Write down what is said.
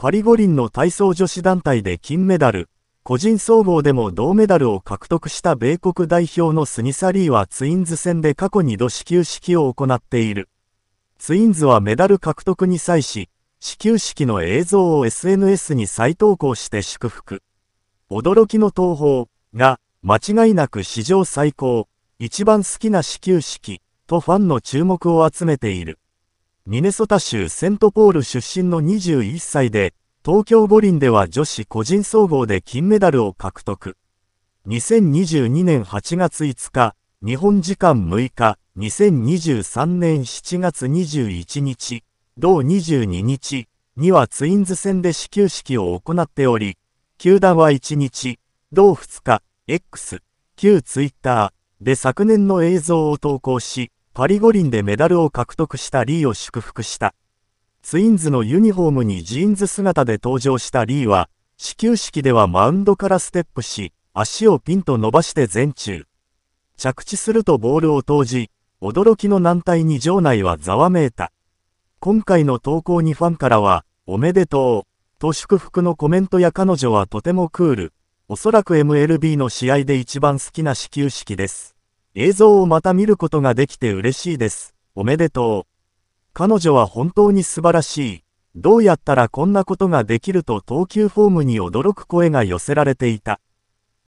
パリ五輪の体操女子団体で金メダル、個人総合でも銅メダルを獲得した米国代表のスニサリーはツインズ戦で過去2度始球式を行っている。ツインズはメダル獲得に際し、始球式の映像を SNS に再投稿して祝福。驚きの東宝が間違いなく史上最高、一番好きな始球式とファンの注目を集めている。ミネソタ州セントポール出身の21歳で、東京五輪では女子個人総合で金メダルを獲得。2022年8月5日、日本時間6日、2023年7月21日、同22日にはツインズ戦で始球式を行っており、球団は1日、同2日、X、旧 Twitter で昨年の映像を投稿し、パリ五輪でメダルを獲得したリーを祝福した。ツインズのユニフォームにジーンズ姿で登場したリーは、始球式ではマウンドからステップし、足をピンと伸ばして前中。着地するとボールを投じ、驚きの難体に場内はざわめいた。今回の投稿にファンからは、おめでとう、と祝福のコメントや彼女はとてもクール、おそらく MLB の試合で一番好きな始球式です。映像をまた見ることができて嬉しいです。おめでとう。彼女は本当に素晴らしい。どうやったらこんなことができると投球フォームに驚く声が寄せられていた。